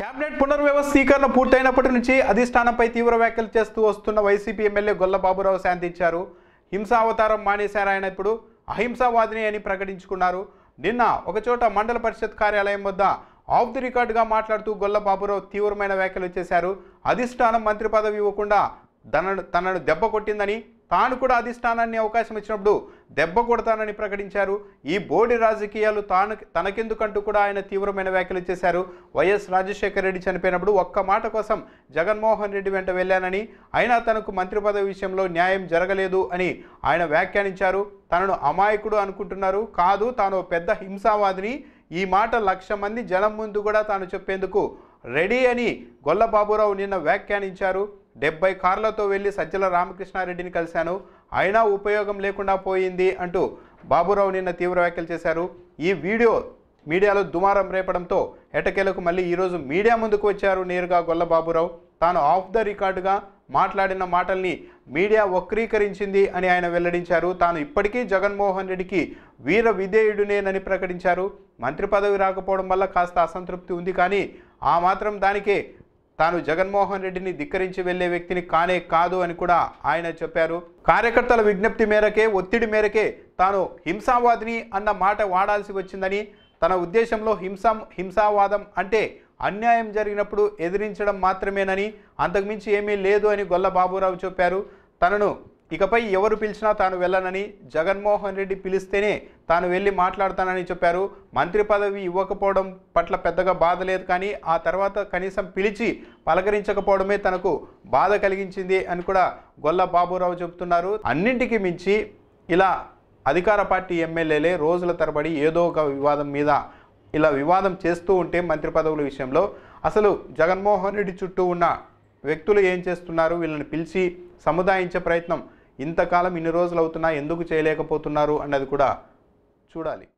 cabinet పునర్వ్యవస్థీకరణ పూర్తయినప్పటి నుంచి అధిష్టానంపై తీవ్ర వ్యాఖ్యలు చేస్తూ వస్తున్న వైసీపీ ఎమ్మెల్యే గొల్లబాబురావు శాంతించారు హింసావతారం మానేశారు ఆయన ఇప్పుడు అహింసావాదిని అని ప్రకటించుకున్నారు నిన్న ఒకచోట మండల పరిషత్ కార్యాలయం వద్ద ఆఫ్ ది రికార్డుగా మాట్లాడుతూ గొల్లబాబురావు తీవ్రమైన వ్యాఖ్యలు చేశారు అధిష్టానం మంత్రి పదవి ఇవ్వకుండా తనను తనను దెబ్బ కొట్టిందని తాను కూడా అధిష్టానాన్ని అవకాశం ఇచ్చినప్పుడు దెబ్బ కొడతానని ప్రకటించారు ఈ బోడి రాజకీయాలు తాను తనకెందుకంటూ కూడా ఆయన తీవ్రమైన వ్యాఖ్యలు చేశారు వైఎస్ రాజశేఖర రెడ్డి చనిపోయినప్పుడు ఒక్క మాట కోసం జగన్మోహన్ రెడ్డి వెంట వెళ్ళానని అయినా తనకు మంత్రి పదవి విషయంలో న్యాయం జరగలేదు అని ఆయన వ్యాఖ్యానించారు తనను అమాయకుడు అనుకుంటున్నారు కాదు తాను పెద్ద హింసావాదిని ఈ మాట లక్ష మంది జనం ముందు కూడా తాను చెప్పేందుకు రెడీ అని గొల్లబాబురావు నిన్న వ్యాఖ్యానించారు డెబ్బై కార్లతో వెళ్ళి సజ్జల రామకృష్ణారెడ్డిని కలిశాను అయినా ఉపయోగం లేకుండా పోయింది అంటూ బాబురావు నిన్న తీవ్ర వ్యాఖ్యలు చేశారు ఈ వీడియో మీడియాలో దుమారం రేపడంతో ఎటకేలకు మళ్ళీ ఈరోజు మీడియా ముందుకు వచ్చారు నేరుగా గొల్ల బాబురావు తాను ఆఫ్ ద రికార్డుగా మాట్లాడిన మాటల్ని మీడియా వక్రీకరించింది అని ఆయన వెల్లడించారు తాను ఇప్పటికీ జగన్మోహన్ రెడ్డికి వీర విధేయుడునేనని ప్రకటించారు మంత్రి పదవి రాకపోవడం వల్ల కాస్త అసంతృప్తి ఉంది కానీ ఆ మాత్రం దానికే తాను జగన్మోహన్ రెడ్డిని ధిక్కరించి వెళ్లే వ్యక్తిని కానే కాదు అని కూడా ఆయన చెప్పారు కార్యకర్తల విజ్ఞప్తి మేరకే ఒత్తిడి మేరకే తాను హింసావాదిని అన్న మాట వాడాల్సి వచ్చిందని తన ఉద్దేశంలో హింస హింసావాదం అంటే అన్యాయం జరిగినప్పుడు ఎదిరించడం మాత్రమేనని అంతకుమించి ఏమీ లేదు అని గొల్ల బాబురావు చెప్పారు తనను ఇకపై ఎవరు పిలిచినా తాను వెళ్ళనని జగన్మోహన్ రెడ్డి పిలిస్తేనే తాను వెళ్ళి మాట్లాడతానని చెప్పారు మంత్రి పదవి ఇవ్వకపోవడం పట్ల పెద్దగా బాధ లేదు కానీ ఆ తర్వాత కనీసం పిలిచి పలకరించకపోవడమే తనకు బాధ కలిగించింది అని కూడా గొల్ల బాబురావు చెబుతున్నారు అన్నింటికి మించి ఇలా అధికార పార్టీ ఎమ్మెల్యేలే రోజుల తరబడి ఏదో ఒక వివాదం మీద ఇలా వివాదం చేస్తూ ఉంటే మంత్రి పదవుల విషయంలో అసలు జగన్మోహన్ రెడ్డి చుట్టూ ఉన్న వ్యక్తులు ఏం చేస్తున్నారు వీళ్ళని పిలిచి సముదాయించే ప్రయత్నం ఇంతకాలం ఇన్ని రోజులు అవుతున్నా ఎందుకు చేయలేకపోతున్నారు అన్నది కూడా చూడాలి